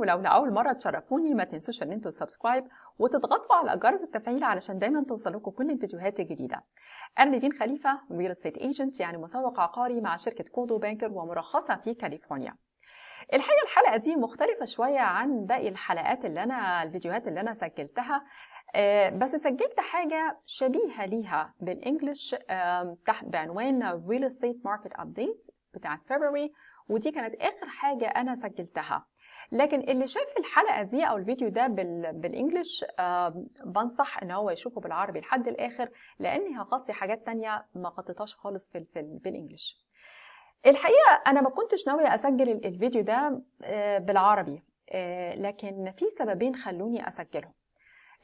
ولو لاول مره تشرفوني ما تنسوش ان انتوا سبسكرايب وتضغطوا على جرس التفعيل علشان دايما توصلكم كل الفيديوهات الجديدة انا نيفين خليفه ريل استيت ايجنت يعني مسوق عقاري مع شركه كودو بانكر ومرخصه في كاليفورنيا الحقيقه الحلقه دي مختلفه شويه عن باقي الحلقات اللي انا الفيديوهات اللي انا سجلتها آه، بس سجلت حاجه شبيهه ليها بالانجلش تحت بعنوان ريل استيت ماركت ابديت بتاعت فبراير ودي كانت اخر حاجه انا سجلتها لكن اللي شاف الحلقه دي او الفيديو ده بال... بالانجلش بنصح ان هو يشوفه بالعربي لحد الاخر لاني هغطي حاجات تانية ما غطيتهاش خالص في, بالانجلش الحقيقه انا ما كنتش ناويه اسجل الفيديو ده آه، بالعربي آه، لكن في سببين خلوني اسجله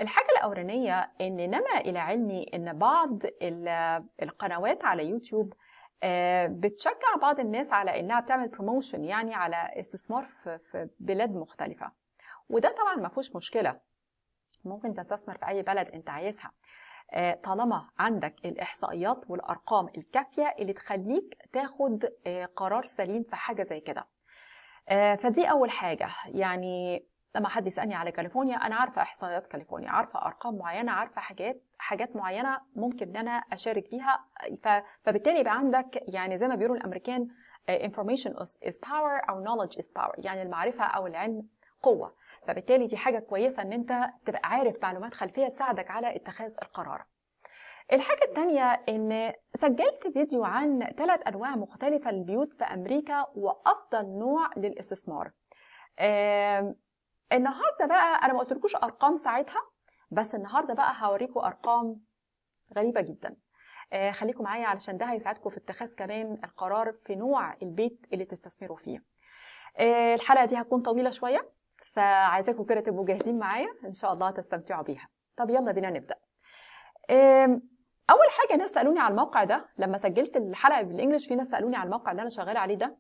الحاجة الأولانية إن نما إلى علمي إن بعض القنوات على يوتيوب آه، بتشجع بعض الناس على انها بتعمل بروموشن يعني على استثمار في بلاد مختلفه وده طبعا ما فيهوش مشكله ممكن تستثمر في اي بلد انت عايزها آه، طالما عندك الاحصائيات والارقام الكافيه اللي تخليك تاخد آه، قرار سليم في حاجه زي كده فدي اول حاجه يعني لما حد يسالني على كاليفورنيا انا عارفه احصائيات كاليفورنيا عارفه ارقام معينه عارفه حاجات حاجات معينه ممكن ان انا اشارك بيها فبالتالي يبقى عندك يعني زي ما بيقولوا الامريكان آه، information is power او knowledge is power يعني المعرفه او العلم قوه فبالتالي دي حاجه كويسه ان انت تبقى عارف معلومات خلفيه تساعدك على اتخاذ القرار الحاجة الثانية إن سجلت فيديو عن ثلاث أنواع مختلفة للبيوت في أمريكا وأفضل نوع للاستثمار. النهارده بقى انا ما قلتلكوش ارقام ساعتها بس النهارده بقى هوريكم ارقام غريبه جدا آه خليكم معايا علشان ده هيساعدكم في اتخاذ كمان القرار في نوع البيت اللي تستثمروا فيه آه الحلقه دي هتكون طويله شويه فعايزاكم كده تبقوا جاهزين معايا ان شاء الله تستمتعوا بيها طب يلا بينا نبدا آه اول حاجه ناس سالوني على الموقع ده لما سجلت الحلقه بالانجلش في ناس سالوني على الموقع اللي انا شغاله عليه ده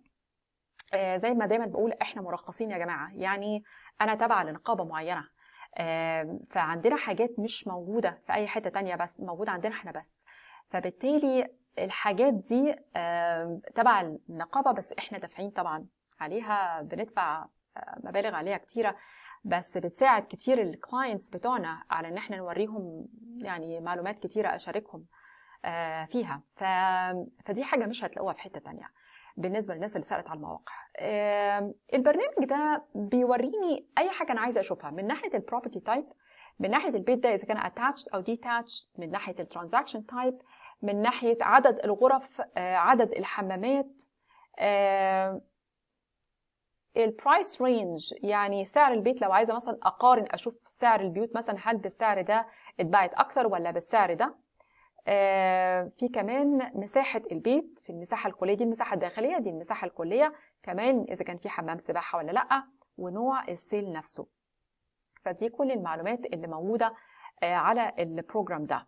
آه، زي ما دايما بقول احنا مرخصين يا جماعه يعني انا تابعه لنقابه معينه فعندنا حاجات مش موجوده في اي حته تانية بس موجوده عندنا احنا بس فبالتالي الحاجات دي تبع النقابه بس احنا دافعين طبعا عليها بندفع آه، مبالغ عليها كتيره بس بتساعد كتير الكلاينتس بتوعنا على ان احنا نوريهم يعني معلومات كتيره اشاركهم آه، فيها فدي حاجه مش هتلاقوها في حته تانية بالنسبه للناس اللي سالت على المواقع البرنامج ده بيوريني اي حاجه انا عايزه اشوفها من ناحيه البروبرتي تايب من ناحيه البيت ده اذا كان اتاتشد او ديتاتشد من ناحيه الترانزاكشن تايب من ناحيه عدد الغرف آه، عدد الحمامات البرايس رينج يعني سعر البيت لو عايزه مثلا اقارن اشوف سعر البيوت مثلا هل بالسعر ده اتباعت اكتر ولا بالسعر ده آه، في كمان مساحة البيت في المساحة الكلية دي المساحة الداخلية دي المساحة الكلية كمان إذا كان في حمام سباحة ولا لأ ونوع السيل نفسه فدي كل المعلومات اللي موجودة آه، على البروجرام ده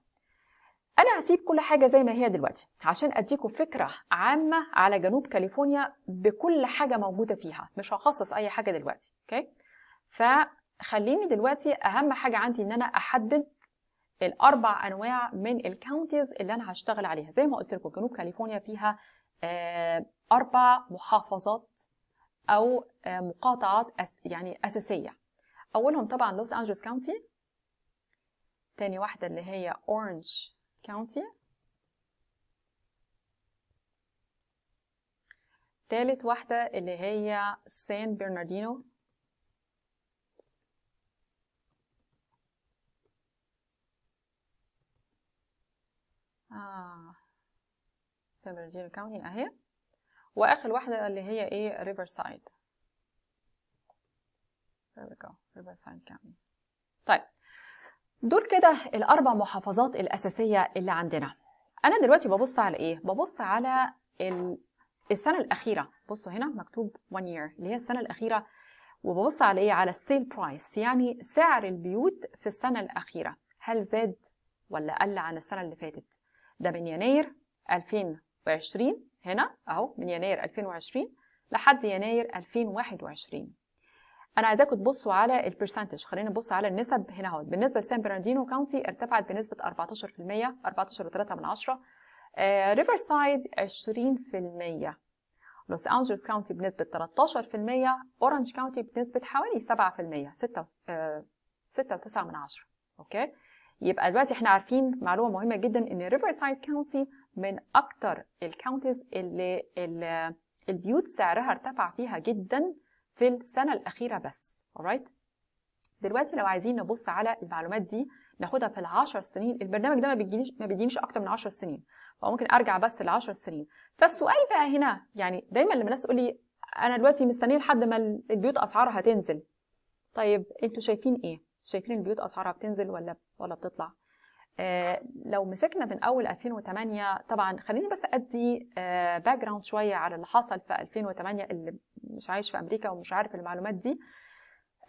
أنا هسيب كل حاجة زي ما هي دلوقتي عشان أديكم فكرة عامة على جنوب كاليفورنيا بكل حاجة موجودة فيها مش هخصص أي حاجة دلوقتي أوكي فخليني دلوقتي أهم حاجة عندي إن أنا أحدد الاربع انواع من الكاونتيز اللي انا هشتغل عليها زي ما قلت لكم جنوب كاليفورنيا فيها آه، اربع محافظات او آه، مقاطعات يعني اساسيه اولهم طبعا لوس انجلوس كاونتي تاني واحده اللي هي اورنج كاونتي تالت واحده اللي هي سان برناردينو اه سابرجيل كاونتي اهي واخر واحده اللي هي ايه ريفر سايد كاونتي طيب دول كده الاربع محافظات الاساسيه اللي عندنا انا دلوقتي ببص على ايه ببص على ال... السنه الاخيره بصوا هنا مكتوب 1 year اللي هي السنه الاخيره وببص على ايه على السيل برايس يعني سعر البيوت في السنه الاخيره هل زاد ولا قل عن السنه اللي فاتت ده من يناير 2020 هنا اهو من يناير 2020 لحد يناير 2021 انا عايزاكم تبصوا على البرسنتج خلينا نبص على النسب هنا اهو بالنسبه لسان برناردينو كاونتي ارتفعت بنسبه 14% 14.3 آه ريفرسايد 20% لوس انجلوس كاونتي بنسبه 13% اورنج كاونتي بنسبه حوالي 7% 6 6.9 اوكي يبقى دلوقتي احنا عارفين معلومه مهمه جدا ان ريفرسايد كاونتي من اكتر الكاونتيز اللي, البيوت سعرها ارتفع فيها جدا في السنه الاخيره بس alright دلوقتي لو عايزين نبص على المعلومات دي ناخدها في ال10 سنين البرنامج ده ما بيجينيش ما بيجينيش اكتر من 10 سنين فممكن ارجع بس ل10 سنين فالسؤال بقى هنا يعني دايما لما الناس تقول لي انا دلوقتي مستنيه لحد ما البيوت اسعارها تنزل طيب انتوا شايفين ايه شايفين البيوت اسعارها بتنزل ولا ولا بتطلع آه لو مسكنا من اول 2008 طبعا خليني بس ادي آه باك جراوند شويه على اللي حصل في 2008 اللي مش عايش في امريكا ومش عارف المعلومات دي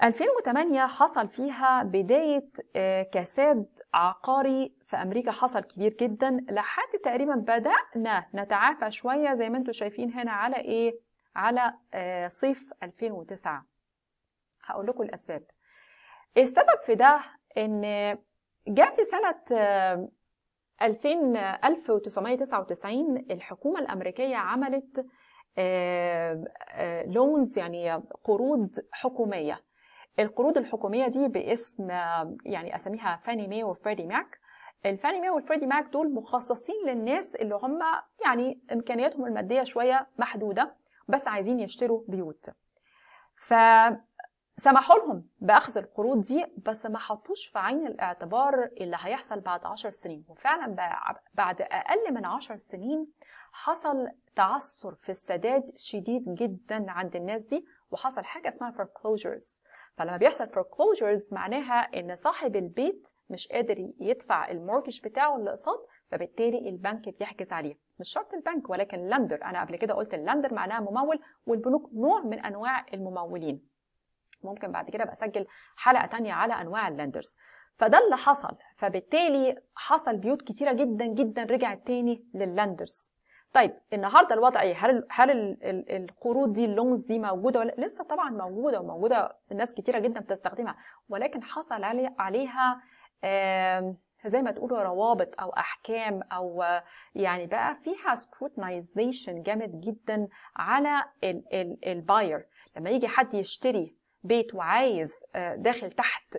2008 حصل فيها بدايه آه، كساد عقاري في امريكا حصل كبير جدا لحد تقريبا بدانا نتعافى شويه زي ما انتم شايفين هنا على ايه على آه، صيف 2009 هقول لكم الاسباب السبب في ده ان جاء في سنة 1999 الحكومة الأمريكية عملت لونز آه، آه، يعني قروض حكومية القروض الحكومية دي باسم يعني أسميها فاني ماي وفريدي ماك الفاني ماي والفريدي ماك دول مخصصين للناس اللي هم يعني إمكانياتهم المادية شوية محدودة بس عايزين يشتروا بيوت ف سمحوا لهم باخذ القروض دي بس ما حطوش في عين الاعتبار اللي هيحصل بعد 10 سنين وفعلا بعد اقل من 10 سنين حصل تعثر في السداد شديد جدا عند الناس دي وحصل حاجه اسمها foreclosures فلما بيحصل foreclosures معناها ان صاحب البيت مش قادر يدفع المورجج بتاعه الاقساط فبالتالي البنك بيحجز عليه مش شرط البنك ولكن لندر انا قبل كده قلت اللندر معناها ممول والبنوك نوع من انواع الممولين ممكن بعد كده ابقى اسجل حلقه تانية على انواع اللندرز فده اللي حصل فبالتالي حصل بيوت كتيره جدا جدا رجعت تاني لللاندرز طيب النهارده الوضع ايه هل هل القروض دي اللونز دي موجوده ولا لسه طبعا موجوده وموجوده ناس كتيره جدا بتستخدمها ولكن حصل علي عليها زي ما تقولوا روابط او احكام او يعني بقى فيها سكروتنايزيشن جامد جدا على الباير لما يجي حد يشتري بيت وعايز آه، داخل تحت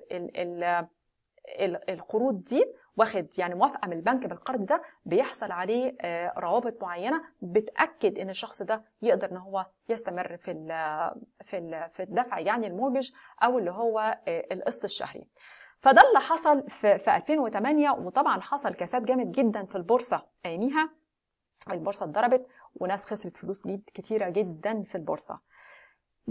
القروض دي واخد يعني موافقه من البنك بالقرض ده بيحصل عليه آه، روابط معينه بتاكد ان الشخص ده يقدر ان هو يستمر في الـ في الـ في الدفع يعني المورج او اللي هو آه، القسط الشهري فده اللي حصل في 2008 وطبعا حصل كساد جامد جدا في البورصه اياميها البورصه اتضربت وناس خسرت فلوس كتيره جدا في البورصه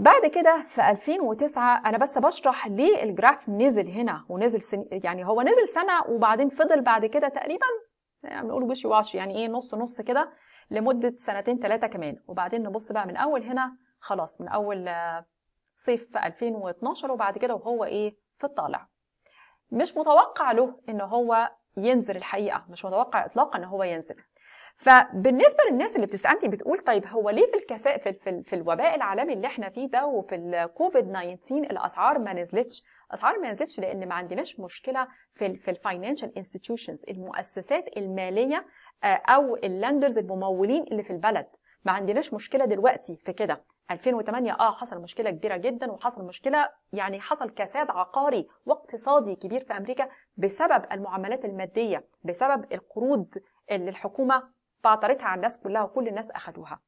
بعد كده في 2009 انا بس بشرح ليه الجراف نزل هنا ونزل سن... يعني هو نزل سنه وبعدين فضل بعد كده تقريبا يعني بنقول وشي وعشي يعني ايه نص نص كده لمده سنتين ثلاثه كمان وبعدين نبص بقى من اول هنا خلاص من اول آه، صيف 2012 وبعد كده وهو ايه في الطالع مش متوقع له ان هو ينزل الحقيقه مش متوقع اطلاقا ان هو ينزل فبالنسبه للناس اللي بتسال انت بتقول طيب هو ليه في الكساء في, في, في الوباء العالمي اللي احنا فيه ده وفي الكوفيد 19 الاسعار ما نزلتش اسعار ما نزلتش لان ما عندناش مشكله في في الفاينانشال انستتيوشنز المؤسسات الماليه آه، او اللندرز الممولين اللي في البلد ما عندناش مشكله دلوقتي في كده 2008 اه حصل مشكله كبيره جدا وحصل مشكله يعني حصل كساد عقاري واقتصادي كبير في امريكا بسبب المعاملات الماديه بسبب القروض اللي الحكومه فعطرتها على الناس كلها وكل الناس اخدوها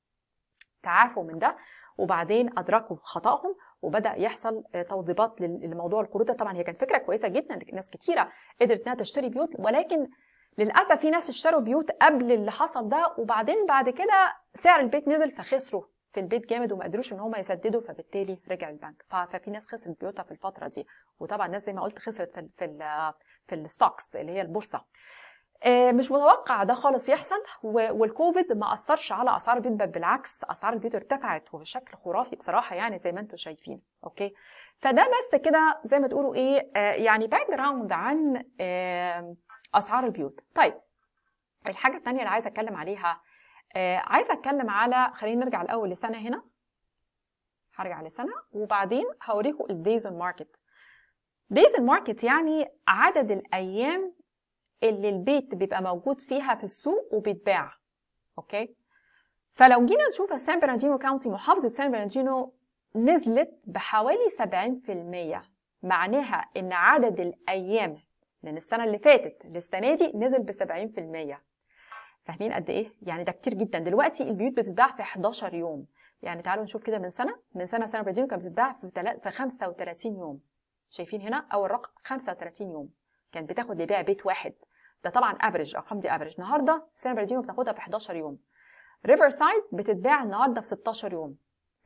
تعافوا من ده وبعدين ادركوا خطاهم وبدا يحصل آه، توضيبات لموضوع القروض طبعا هي كانت فكره كويسه جدا ناس كثيره قدرت انها تشتري بيوت ولكن للاسف في ناس اشتروا بيوت قبل اللي حصل ده وبعدين بعد كده سعر البيت نزل فخسروا في البيت جامد وما قدروش ان هم يسددوا فبالتالي رجع البنك ففي ناس خسرت بيوتها في الفتره دي وطبعا الناس زي ما قلت خسرت في الـ في الـ في الستوكس اللي هي البورصه آه، مش متوقع ده خالص يحصل والكوفيد ما اثرش على اسعار البيت بل بالعكس اسعار البيوت ارتفعت وبشكل خرافي بصراحه يعني زي ما انتم شايفين اوكي فده بس كده زي ما تقولوا ايه آه، يعني باك جراوند عن آه، اسعار البيوت طيب الحاجه الثانيه اللي عايزه اتكلم عليها عايزه اتكلم على خلينا نرجع الاول لسنه هنا هرجع لسنه وبعدين هوريكم الديزون ماركت دايز ماركت يعني عدد الايام اللي البيت بيبقى موجود فيها في السوق وبيتباع اوكي فلو جينا نشوف سان برناردينو كاونتي محافظه سان برناردينو نزلت بحوالي 70% معناها ان عدد الايام من السنه اللي فاتت للسنه دي نزل ب 70% فاهمين قد ايه يعني ده كتير جدا دلوقتي البيوت بتتباع في 11 يوم يعني تعالوا نشوف كده من سنه من سنه سان برناردينو كانت بتتباع في في 35 يوم شايفين هنا اول رقم 35 يوم كانت بتاخد لبيع بيت واحد ده طبعا افريج الارقام دي افريج النهارده سان برنارديو بتاخدها في 11 يوم ريفر سايد بتتباع النهارده في 16 يوم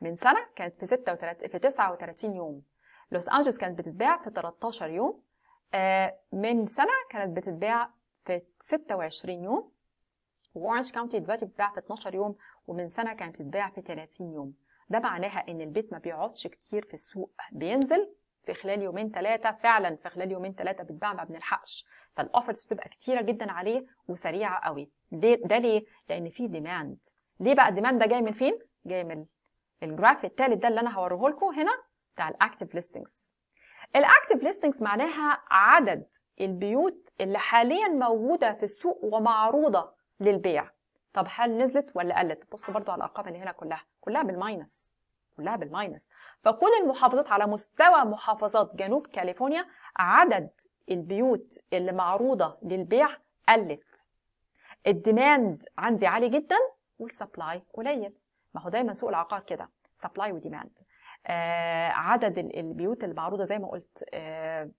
من سنه كانت في 36 في 39 يوم لوس انجلوس كانت بتتباع في 13 يوم آه، من سنه كانت بتتباع في 26 يوم وورنج كاونتي دلوقتي بتتباع في 12 يوم ومن سنه كانت بتتباع في 30 يوم ده معناها ان البيت ما بيقعدش كتير في السوق بينزل في خلال يومين ثلاثه فعلا في خلال يومين ثلاثه بتباع ما بنلحقش فالاوفرز بتبقى كتيره جدا عليه وسريعه قوي ده, ده ليه لان في ديماند ليه بقى الديماند ده جاي من فين جاي من الجراف الثالث ده اللي انا هوريه لكم هنا بتاع الاكتيف ليستنجز الاكتيف ليستنجز معناها عدد البيوت اللي حاليا موجوده في السوق ومعروضه للبيع طب هل نزلت ولا قلت بصوا برضو على الارقام اللي هنا كلها كلها بالماينس كلها بالماينس فكل المحافظات على مستوى محافظات جنوب كاليفورنيا عدد البيوت اللي معروضة للبيع قلت الديماند عندي عالي جدا والسبلاي قليل ما هو دايما سوق العقار كده سبلاي وديماند آه عدد البيوت المعروضه زي ما قلت آه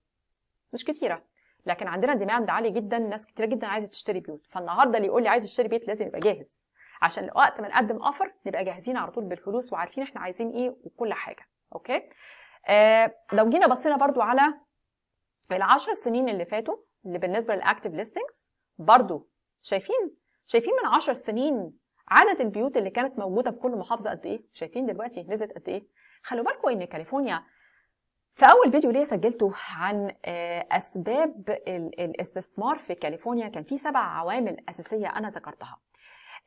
مش كتيره لكن عندنا ديماند عالي جدا ناس كتيره جدا عايزه تشتري بيوت فالنهارده اللي يقول لي عايز اشتري بيت لازم يبقى جاهز عشان وقت ما نقدم اوفر نبقى جاهزين على طول بالفلوس وعارفين احنا عايزين ايه وكل حاجه اوكي آه لو جينا بصينا برضو على ال ال10 سنين اللي فاتوا اللي بالنسبه للاكتيف ليستنجز برضو شايفين شايفين من 10 سنين عدد البيوت اللي كانت موجوده في كل محافظه قد ايه شايفين دلوقتي نزلت قد ايه خلوا بالكم ان كاليفورنيا في اول فيديو ليا سجلته عن آه، اسباب الاستثمار في كاليفورنيا كان في سبع عوامل اساسيه انا ذكرتها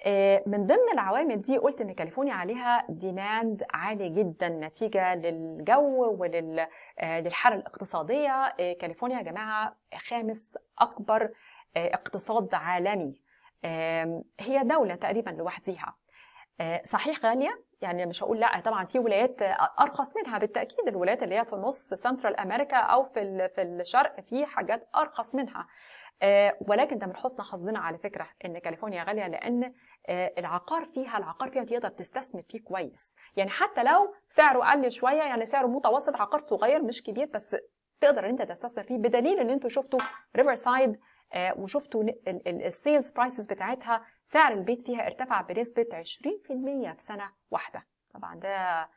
آه، من ضمن العوامل دي قلت ان كاليفورنيا عليها ديماند عالي جدا نتيجه للجو وللحاله آه، الاقتصاديه آه، كاليفورنيا يا جماعه خامس اكبر اقتصاد عالمي هي دوله تقريبا لوحديها صحيح غاليه يعني مش هقول لا طبعا في ولايات ارخص منها بالتاكيد الولايات اللي هي في نص سنترال امريكا او في في الشرق في حاجات ارخص منها آه، ولكن ده من حسن حظنا على فكره ان كاليفورنيا غاليه لان آه، العقار فيها العقار فيها تقدر تستثمر فيه كويس يعني حتى لو سعره قل شويه يعني سعره متوسط عقار صغير مش كبير بس تقدر ان انت تستثمر فيه بدليل ان انتوا شفتوا ريفر سايد آه، وشفتوا السيلز برايسز بتاعتها سعر البيت فيها ارتفع بنسبه 20% في سنه واحده طبعا ده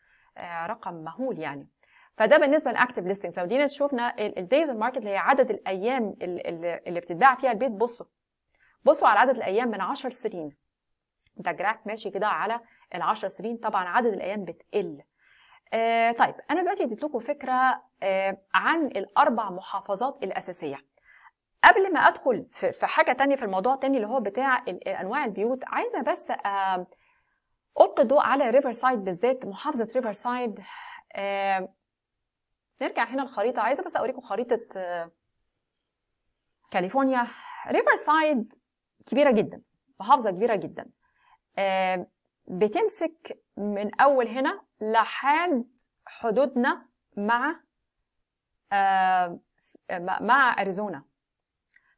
رقم مهول يعني فده بالنسبه للاكتف ليستنجز لو جينا شفنا الدايز ماركت اللي هي عدد الايام اللي بتتباع فيها البيت بصوا بصوا على عدد الايام من 10 سنين ده جراف ماشي كده على ال 10 سنين طبعا عدد الايام بتقل آه طيب انا دلوقتي اديت لكم فكره آه عن الاربع محافظات الاساسيه قبل ما ادخل في حاجه تانية في الموضوع الثاني اللي هو بتاع آه، انواع البيوت عايزه بس آه القي ضوء على سايد بالذات محافظه ريفر آه نرجع هنا الخريطة عايزة بس أوريكم خريطة آه، كاليفورنيا ريفر سايد كبيرة جدا محافظة كبيرة جدا آه، بتمسك من أول هنا لحد حدودنا مع آه، مع أريزونا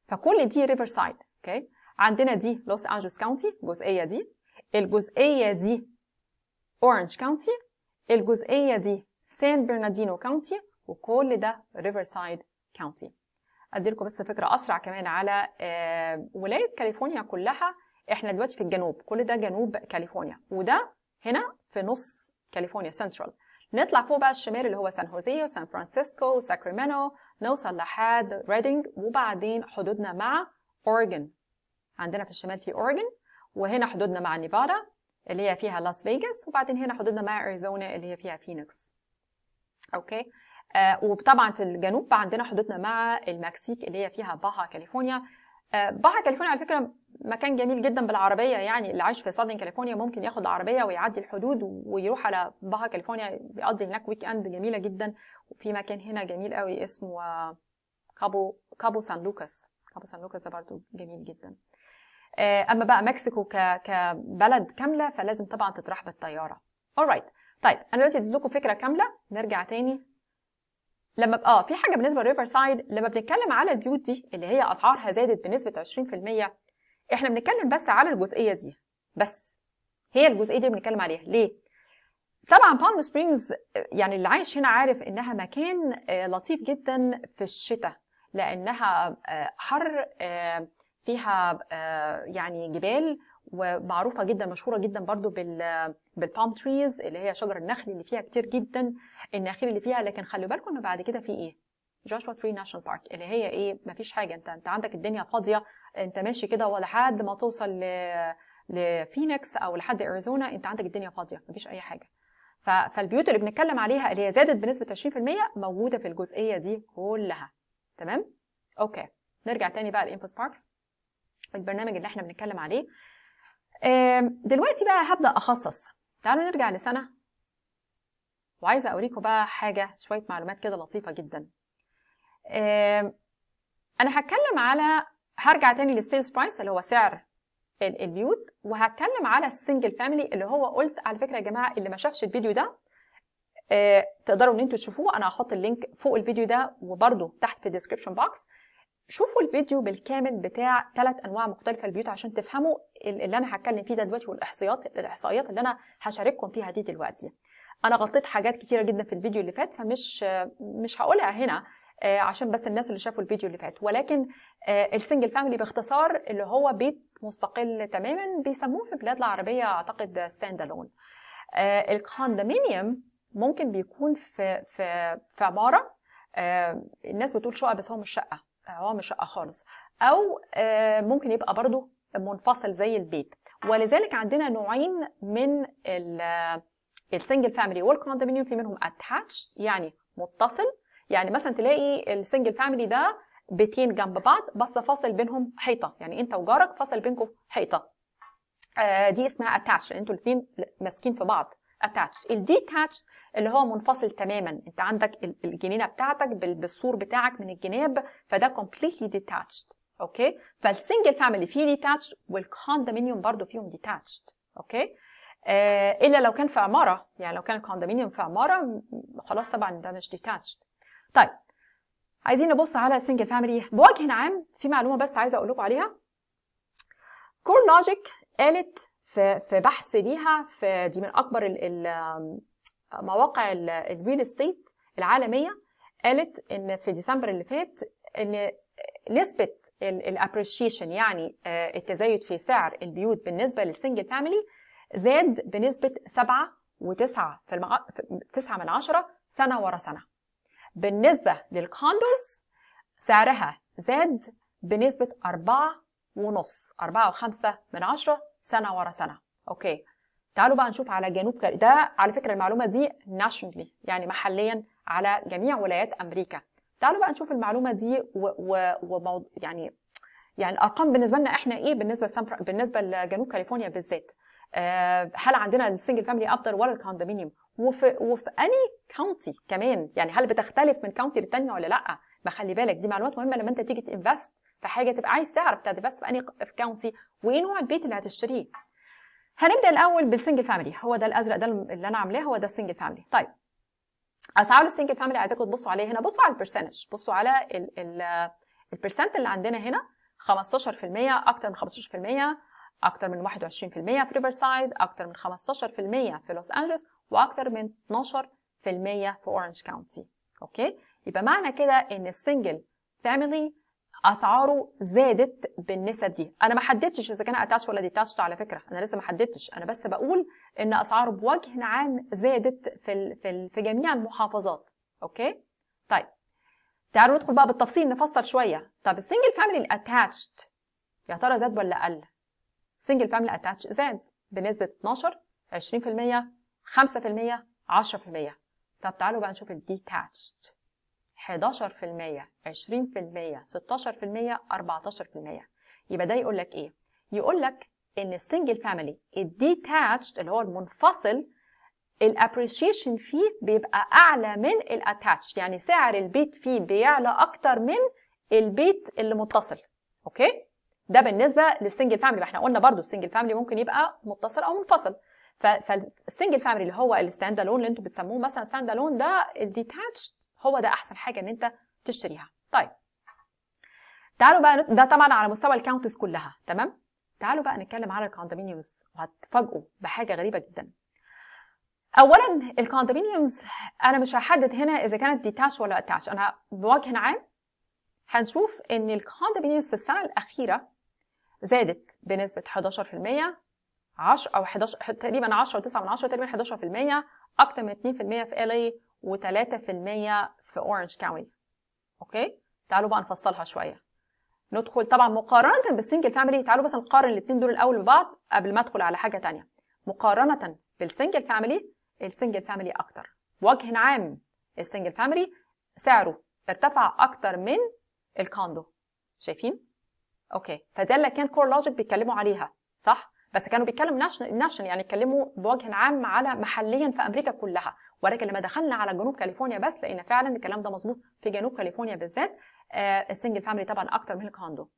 فكل دي ريفر سايد أوكي عندنا دي لوس أنجلوس كاونتي الجزئية دي الجزئية دي أورنج كاونتي الجزئية دي سان برناردينو كاونتي وكل ده ريفرسايد كاونتي اديلكم بس فكره اسرع كمان على آه، ولايه كاليفورنيا كلها احنا دلوقتي في الجنوب كل ده جنوب كاليفورنيا وده هنا في نص كاليفورنيا سنترال نطلع فوق بقى الشمال اللي هو سان خوزيه وسان فرانسيسكو وساكرامنتو نوصل لحد ريدينج وبعدين حدودنا مع اورجن عندنا في الشمال في اورجن وهنا حدودنا مع نيفادا اللي هي فيها لاس فيجاس وبعدين هنا حدودنا مع اريزونا اللي هي فيها فينيكس اوكي آه وطبعا في الجنوب عندنا حدودنا مع المكسيك اللي هي فيها باها كاليفورنيا آه باها كاليفورنيا على فكره مكان جميل جدا بالعربيه يعني اللي عايش في سادن كاليفورنيا ممكن ياخد العربيه ويعدي الحدود ويروح على باها كاليفورنيا بيقضي هناك ويك اند جميله جدا وفي مكان هنا جميل قوي اسمه آه، كابو كابو سان لوكاس كابو سان لوكاس ده برضو جميل جدا آه، اما بقى مكسيكو كبلد كامله فلازم طبعا تتراح بالطياره alright طيب انا دلوقتي اديت لكم فكره كامله نرجع تاني لما اه في حاجه بالنسبه للريفر سايد لما بنتكلم على البيوت دي اللي هي اسعارها زادت بنسبه 20% احنا بنتكلم بس على الجزئيه دي بس هي الجزئيه دي بنتكلم عليها ليه طبعا بالم سبرينجز يعني اللي عايش هنا عارف انها مكان آه، لطيف جدا في الشتاء لانها آه، حر آه، فيها يعني جبال ومعروفه جدا مشهوره جدا برضو بال بالبام تريز اللي هي شجر النخل اللي فيها كتير جدا النخيل اللي فيها لكن خلوا بالكم ان بعد كده في ايه جاشوا تري ناشونال بارك اللي هي ايه ما فيش حاجه انت انت عندك الدنيا فاضيه انت ماشي كده ولا حد ما توصل ل لفينيكس او لحد اريزونا انت عندك الدنيا فاضيه ما فيش اي حاجه ف... فالبيوت اللي بنتكلم عليها اللي هي زادت بنسبه 20% موجوده في الجزئيه دي كلها تمام اوكي نرجع تاني بقى لانفوس باركس البرنامج اللي احنا بنتكلم عليه دلوقتي بقى هبدا اخصص تعالوا نرجع لسنة وعايزة أوريكم بقى حاجة شوية معلومات كده لطيفة جدا أنا هتكلم على هرجع تاني للسيلز برايس اللي هو سعر البيوت وهتكلم على السنجل فاميلي اللي هو قلت على فكرة يا جماعة اللي ما شافش الفيديو ده آه، تقدروا ان انتوا تشوفوه انا هحط اللينك فوق الفيديو ده وبرده تحت في الديسكربشن بوكس شوفوا الفيديو بالكامل بتاع ثلاث انواع مختلفه البيوت عشان تفهموا اللي انا هتكلم فيه ده دلوقتي والاحصائيات الاحصائيات اللي انا هشارككم فيها دي دلوقتي انا غطيت حاجات كتيره جدا في الفيديو اللي فات فمش مش هقولها هنا آه، عشان بس الناس اللي شافوا الفيديو اللي فات ولكن آه، السنجل فاميلي باختصار اللي هو بيت مستقل تماما بيسموه في البلاد العربيه اعتقد ستاند الون آه، الكوندومينيوم ممكن بيكون في في في عماره الناس بتقول شقه بس هو مش شقه هو مش شقه خالص او ممكن يبقى برضه منفصل زي البيت ولذلك عندنا نوعين من السنجل فاميلي والكوندومينيوم في منهم اتاتش يعني متصل يعني مثلا تلاقي السنجل فاميلي ده بيتين جنب بعض بس فاصل بينهم حيطه يعني انت وجارك فاصل بينكم حيطه آه دي اسمها اتاتش يعني انتوا الاثنين ماسكين في بعض اتاتش الديتاتش اللي هو منفصل تماما انت عندك الجنينه بتاعتك بالسور بتاعك من الجناب فده كومبليتلي ديتاتش اوكي فالسنجل فاميلي فيه ديتاتشد والكوندومينيوم برضو فيهم ديتاتشد اوكي آه الا لو كان في عماره يعني لو كان الكوندومينيوم في عماره خلاص طبعا ده مش ديتاتشد طيب عايزين نبص على السنجل فاميلي بوجه عام في معلومه بس عايزه اقول لكم عليها كور لوجيك قالت في في بحث ليها في دي من اكبر مواقع الريل استيت العالميه قالت ان في ديسمبر اللي فات ان نسبه الابريشيشن يعني آه، التزايد في سعر البيوت بالنسبه للسنجل فاميلي زاد بنسبه 7 و9 9 من 10 سنه ورا سنه بالنسبه للكوندوز سعرها زاد بنسبه 4 ونص 4 و5 من 10 سنه ورا سنه اوكي تعالوا بقى نشوف على جنوب كاري ده على فكره المعلومه دي ناشونالي يعني محليا على جميع ولايات امريكا تعالوا بقى نشوف المعلومه دي و, و, و يعني يعني الارقام بالنسبه لنا احنا ايه بالنسبه لسامبر... بالنسبه لجنوب كاليفورنيا بالذات آه، هل عندنا السنجل فاميلي افضل ولا الكوندومينيوم وفي وفي اني كاونتي كمان يعني هل بتختلف من كاونتي للتانيه ولا لا ما خلي بالك دي معلومات مهمه لما انت تيجي تنفست في حاجه تبقى عايز تعرف تنفست في اني في كاونتي وايه نوع البيت اللي هتشتريه هنبدا الاول بالسنجل فاميلي هو ده الازرق ده اللي انا عاملاه هو ده السنجل فاميلي طيب اسعار السنجل فاميلي عايزاكم تبصوا عليه هنا بصوا على البرسنتج بصوا على البرسنت اللي عندنا هنا 15% اكتر من 15% اكتر من 21% في ريفرسايد اكتر من 15% في لوس انجلوس واكتر من 12% في اورنج كاونتي اوكي يبقى معنى كده ان السنجل فاميلي اسعاره زادت بالنسب دي انا ما حددتش اذا كان اتاتش ولا ديتاتش على فكره انا لسه ما حددتش انا بس بقول ان اسعاره بوجه عام زادت في في, في جميع المحافظات اوكي طيب تعالوا ندخل بقى بالتفصيل نفسر شويه طب السنجل فاميلي الاتاتشد يا ترى زاد ولا قل سنجل فاميلي اتاتش زاد بنسبه 12 20% 5% 10% طب تعالوا بقى نشوف الديتاتشد 11% 20% 16% 14% يبقى ده يقول لك ايه؟ يقول لك ان السنجل فاميلي الديتاتشد اللي هو المنفصل الابريشيشن فيه بيبقى اعلى من الاتاتش يعني سعر البيت فيه بيعلى اكتر من البيت اللي متصل اوكي ده بالنسبه للسنجل فاميلي احنا قلنا برضو السنجل فاميلي ممكن يبقى متصل او منفصل فالسنجل فاميلي اللي هو الستاند الون اللي انتم بتسموه مثلا ستاند الون ده الديتاتش هو ده احسن حاجه ان انت تشتريها طيب تعالوا بقى ده طبعا على مستوى الكاونتس كلها تمام تعالوا بقى نتكلم على الكوندومينيومز وهتفاجئوا بحاجه غريبه جدا اولا الكوندومينيومز انا مش هحدد هنا اذا كانت ديتاش ولا اتاش انا بوجه عام هنشوف ان الكوندومينيومز في السنه الاخيره زادت بنسبه 11% 10 او 11 تقريبا 10 و9 من 10 تقريبا 11% اكتر من 2% في الاي و3% في اورنج كاونتي اوكي تعالوا بقى نفصلها شويه ندخل طبعا مقارنه بالسنجل فاميلي تعالوا بس نقارن الاثنين دول الاول ببعض قبل ما ادخل على حاجه ثانيه مقارنه بالسنجل فاميلي السنجل فاميلي اكتر وجه عام السنجل فاميلي سعره ارتفع اكتر من الكوندو شايفين اوكي فده اللي كان كور لوجيك بيتكلموا عليها صح بس كانوا بيتكلموا ناشن يعني اتكلموا بوجه عام على محليا في امريكا كلها ولكن لما دخلنا على جنوب كاليفورنيا بس لقينا فعلا الكلام ده مظبوط في جنوب كاليفورنيا بالذات آه، السنجل فاميلي طبعا اكتر من الكوندو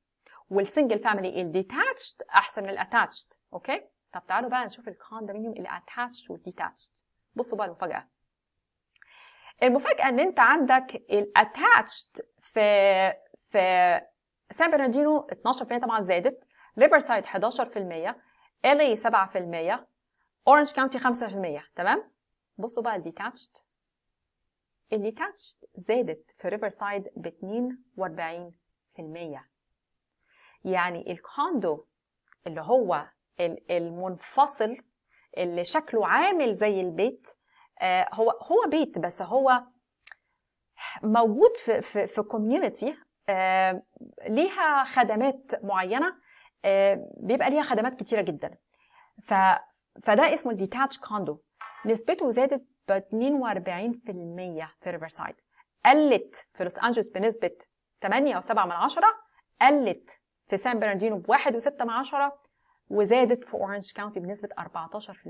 والسنجل فاميلي الديتاتشد احسن من الاتاتشد اوكي طب تعالوا بقى نشوف الكوندومينيوم الاتاتشد والديتاتشد بصوا بقى المفاجاه المفاجاه ان انت عندك الاتاتشد في في سان برناردينو 12% طبعا زادت ريفرسايد 11% الي 7% اورنج كاونتي 5% تمام بصوا بقى الديتاتشت الديتاتشت زادت في ريفرسايد ب 42% يعني الكوندو اللي هو المنفصل اللي شكله عامل زي البيت آه، هو هو بيت بس هو موجود في في في كوميونتي آه، ليها خدمات معينه آه، بيبقى ليها خدمات كتيره جدا ف فده اسمه الديتاتش كوندو نسبته زادت ب 42% في ريفرسايد قلت في لوس انجلوس بنسبه 8 او 7 من قلت في سان برناردينو ب 1.6 من وزادت في اورنج كاونتي بنسبه 14%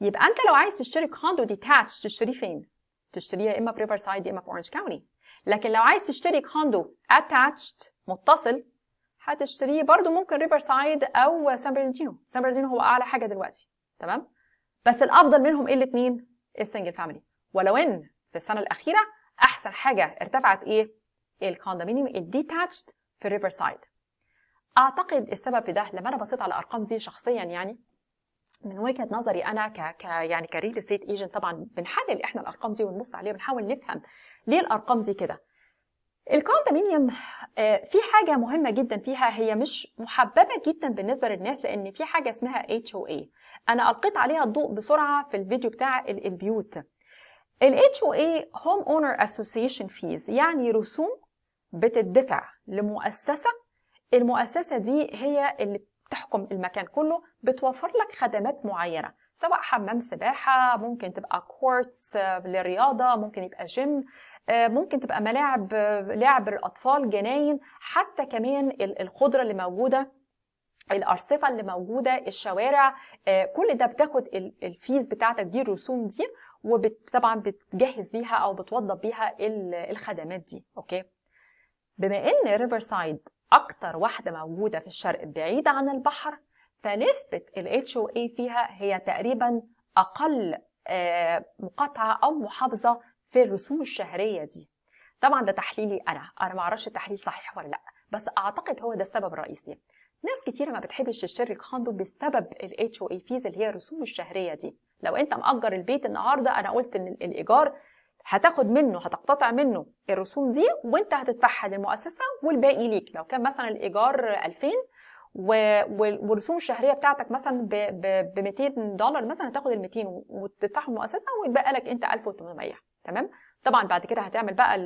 يبقى انت لو عايز تشتري كوندو ديتاتش تشتريه فين؟ تشتريه يا اما في ريفر سايد يا اما في اورنج كاونتي لكن لو عايز تشتري كوندو اتاتشد متصل هتشتريه برضو ممكن ريفر سايد او سان برناردينو سان برناردينو هو اعلى حاجه دلوقتي تمام بس الافضل منهم ايه الاثنين السنجل فاميلي ولو ان في السنه الاخيره احسن حاجه ارتفعت ايه, إيه الكوندومينيوم الديتاتشد في الريفر سايد اعتقد السبب في ده لما انا بصيت على الارقام دي شخصيا يعني من وجهه نظري انا ك, يعني كريل استيت ايجنت طبعا بنحلل احنا الارقام دي ونبص عليها بنحاول نفهم ليه الارقام دي كده الكوندومينيوم آه، في حاجه مهمه جدا فيها هي مش محببه جدا بالنسبه للناس لان في حاجه اسمها اتش او اي انا القيت عليها الضوء بسرعه في الفيديو بتاع البيوت ال HOA Home Owner Association Fees يعني رسوم بتدفع لمؤسسة المؤسسة دي هي اللي بتحكم المكان كله بتوفر لك خدمات معينة سواء حمام سباحة ممكن تبقى كورتس للرياضة آه، ممكن يبقى جيم آه، ممكن تبقى ملاعب آه، لعب الأطفال جناين حتى كمان الخضرة اللي موجودة الارصفه اللي موجوده الشوارع آه، كل ده بتاخد الفيز بتاعتك دي الرسوم دي وطبعا بتجهز بيها او بتوضب بيها الخدمات دي اوكي بما ان ريفرسايد اكتر واحده موجوده في الشرق بعيده عن البحر فنسبه ال HOA فيها هي تقريبا اقل آه، مقاطعه او محافظه في الرسوم الشهريه دي طبعا ده تحليلي انا انا ما اعرفش التحليل صحيح ولا لا بس اعتقد هو ده السبب الرئيسي ناس كتيره ما بتحبش تشتري الخندق بسبب الاتش او اي فيز اللي هي الرسوم الشهريه دي لو انت مأجر البيت النهارده انا قلت ان الايجار هتاخد منه هتقتطع منه الرسوم دي وانت هتدفعها للمؤسسه والباقي ليك لو كان مثلا الايجار 2000 والرسوم الشهريه بتاعتك مثلا ب 200 دولار مثلا هتاخد ال 200 وتدفعهم المؤسسه ويتبقى لك انت 1800 تمام طبعا بعد كده هتعمل بقى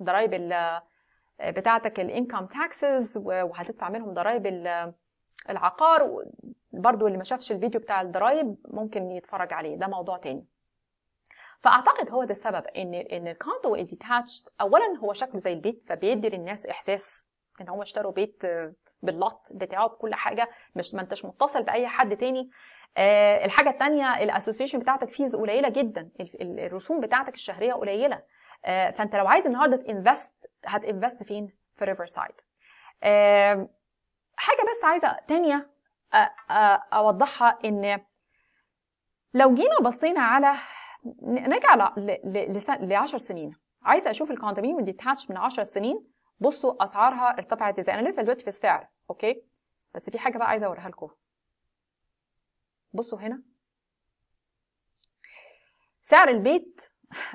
الضرايب بتاعتك الانكم تاكسز وهتدفع منهم ضرائب العقار برضو اللي ما شافش الفيديو بتاع الضرايب ممكن يتفرج عليه ده موضوع تاني فاعتقد هو ده السبب ان ان الكوندو الديتاتشد اولا هو شكله زي البيت فبيدي للناس احساس ان هم اشتروا بيت آه، باللط بتاعه بكل حاجه مش ما انتش متصل باي حد تاني آه، الحاجه الثانيه الاسوسيشن بتاعتك فيز قليله جدا الرسوم بتاعتك الشهريه قليله آه، فانت لو عايز النهارده تنفست هتنفست فين في ريفر سايد آه، حاجه بس عايزه تانية آه، اوضحها ان لو جينا بصينا على نرجع ل... 10 سنين عايزه اشوف الكوانتمين ديتاتش من 10 سنين بصوا اسعارها ارتفعت ازاي انا لسه دلوقتي في السعر اوكي بس في حاجه بقى عايزه اوريها لكم بصوا هنا سعر البيت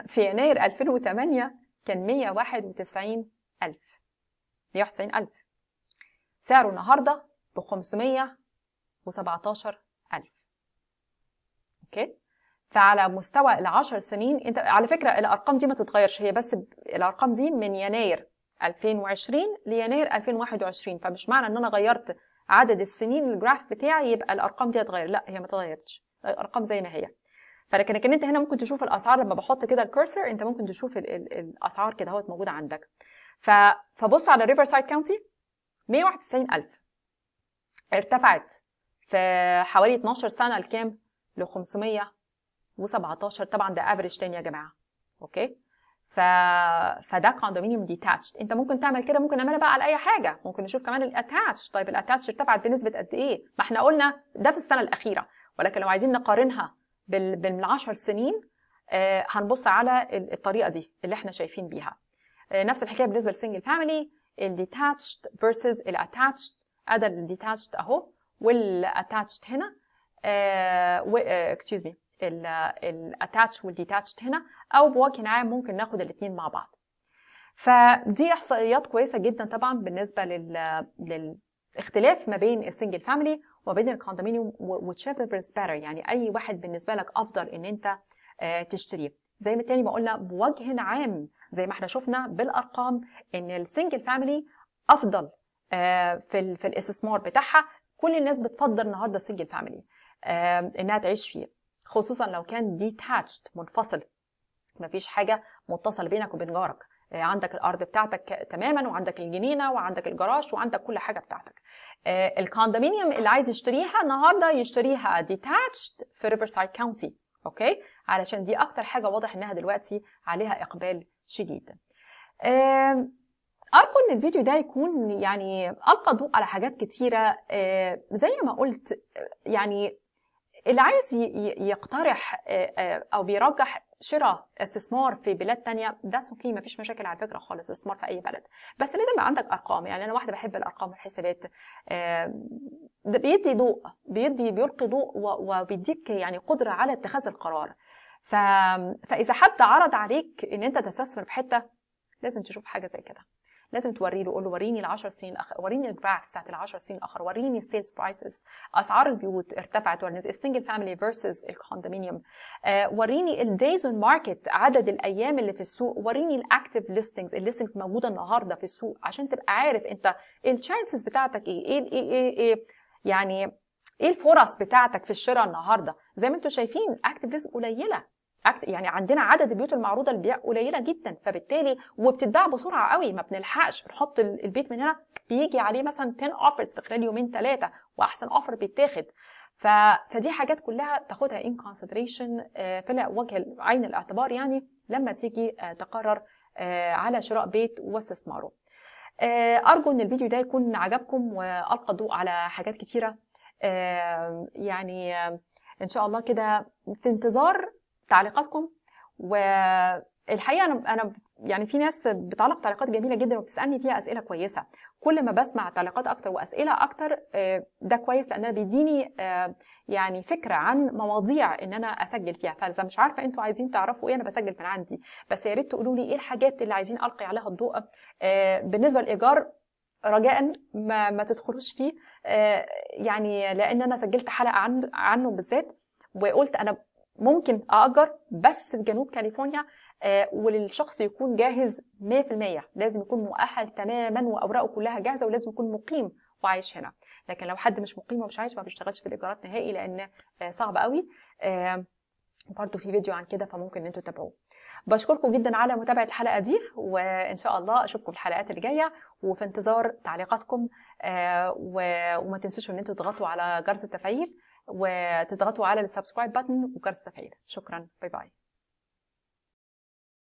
في يناير 2008 كان 191 ألف 191 ألف سعره النهاردة ب 517 ألف أوكي فعلى مستوى العشر سنين انت على فكرة الأرقام دي ما تتغيرش هي بس الأرقام دي من يناير 2020 ليناير 2021 فمش معنى ان انا غيرت عدد السنين الجراف بتاعي يبقى الارقام دي هتتغير لا هي ما تغيرتش الارقام زي ما هي فلكن لكن انت هنا ممكن تشوف الاسعار لما بحط كده الكورسر انت ممكن تشوف الـ الـ الاسعار كده اهوت موجوده عندك ف فبص على الريفر سايد كاونتي 191000 ارتفعت في حوالي 12 سنه لكام ل 517 طبعا ده افريج تاني يا جماعه اوكي ف... فده كوندومينيوم ديتاتش انت ممكن تعمل كده ممكن نعملها بقى على اي حاجه ممكن نشوف كمان الاتاتش طيب الاتاتش ارتفعت بنسبه قد ايه ما احنا قلنا ده في السنه الاخيره ولكن لو عايزين نقارنها 10 سنين آه، هنبص على الطريقه دي اللي احنا شايفين بيها آه، نفس الحكايه بالنسبه للسنجل فاميلي الديتاتشد فيرسز الاتاتشد ادى الديتاتشد اهو والاتاتشد هنا اكسكيوز مي الاتاتش والديتاتشد هنا او بوكن عام ممكن ناخد الاثنين مع بعض فدي احصائيات كويسه جدا طبعا بالنسبه لل اختلاف ما بين السنجل فاميلي وما بين الكوندومينيوم وتشيفر برسباتر يعني اي واحد بالنسبه لك افضل ان انت آه، تشتريه زي ما تاني ما قلنا بوجه عام زي ما احنا شفنا بالارقام ان السنجل فاميلي افضل آه، في في الاستثمار بتاعها كل الناس بتفضل النهارده السنجل آه، فاميلي انها تعيش فيه خصوصا لو كان ديتاتشد منفصل مفيش حاجه متصله بينك وبين جارك آه، عندك الارض بتاعتك تماما وعندك الجنينه وعندك الجراج وعندك كل حاجه بتاعتك آه، الكوندومينيوم اللي عايز يشتريها النهارده يشتريها ديتاتشد في ريفرسايد كاونتي اوكي علشان دي اكتر حاجه واضح انها دلوقتي عليها اقبال شديد أرجو إن الفيديو ده يكون يعني ألقى ضوء على حاجات كتيرة زي ما قلت آه، يعني اللي عايز يقترح أو بيرجح شراء استثمار في بلاد تانية ذاتس اوكي ما فيش مشاكل على فكره خالص استثمار في اي بلد بس لازم يبقى عندك ارقام يعني انا واحده بحب الارقام والحسابات ده بيدي ضوء بيدي بيلقي ضوء وبيديك يعني قدره على اتخاذ القرار ف... فاذا حد عرض عليك ان انت تستثمر في حته لازم تشوف حاجه زي كده لازم توري له قول له وريني ال 10 سنين الاخر وريني الجرافز بتاعت ال 10 سنين الاخر وريني السيلز برايسز اسعار البيوت ارتفعت ولا نزلت السنجل فاميلي فيرسز الكوندومينيوم وريني الدايز اون ماركت عدد الايام اللي في السوق وريني الاكتف ليستنجز الليستنجز موجوده النهارده في السوق عشان تبقى عارف انت التشانسز بتاعتك ايه ايه ايه ايه, إيه يعني ايه الفرص بتاعتك في الشراء النهارده زي ما انتم شايفين اكتف ليست قليله يعني عندنا عدد البيوت المعروضه للبيع قليله جدا فبالتالي وبتتباع بسرعه قوي ما بنلحقش بنحط البيت من هنا بيجي عليه مثلا 10 اوفرز في خلال يومين ثلاثه واحسن اوفر بيتاخد ف... فدي حاجات كلها تاخدها ان آه، كونسيدريشن في وجه عين الاعتبار يعني لما تيجي آه، تقرر آه، على شراء بيت واستثماره ارجو ان الفيديو ده يكون عجبكم والقى ضوء على حاجات كتيره يعني ان شاء الله كده في انتظار تعليقاتكم والحقيقه انا انا يعني في ناس بتعلق تعليقات جميله جدا وبتسالني فيها اسئله كويسه كل ما بسمع تعليقات اكتر واسئله اكتر آه، ده كويس لان انا بيديني آه، يعني فكره عن مواضيع ان انا اسجل فيها فاذا مش عارفه انتوا عايزين تعرفوا ايه انا بسجل من عندي بس يا ريت تقولوا لي ايه الحاجات اللي عايزين القي عليها الضوء آه، بالنسبه للايجار رجاء ما, ما تدخلوش فيه يعني لان انا سجلت حلقه عنه بالذات وقلت انا ممكن اجر بس في جنوب كاليفورنيا آه، وللشخص يكون جاهز 100% لازم يكون مؤهل تماما واوراقه كلها جاهزه ولازم يكون مقيم وعايش هنا لكن لو حد مش مقيم ومش عايش ما بيشتغلش في الايجارات نهائي لان آه، صعب قوي آه، برضه في فيديو عن كده فممكن ان انتوا تتابعوه بشكركم جدا على متابعه الحلقه دي وان شاء الله اشوفكم في الحلقات الجايه وفي انتظار تعليقاتكم وما تنسوش ان انتوا تضغطوا على جرس التفعيل وتضغطوا على السبسكرايب بتن وجرس التفعيل شكرا باي باي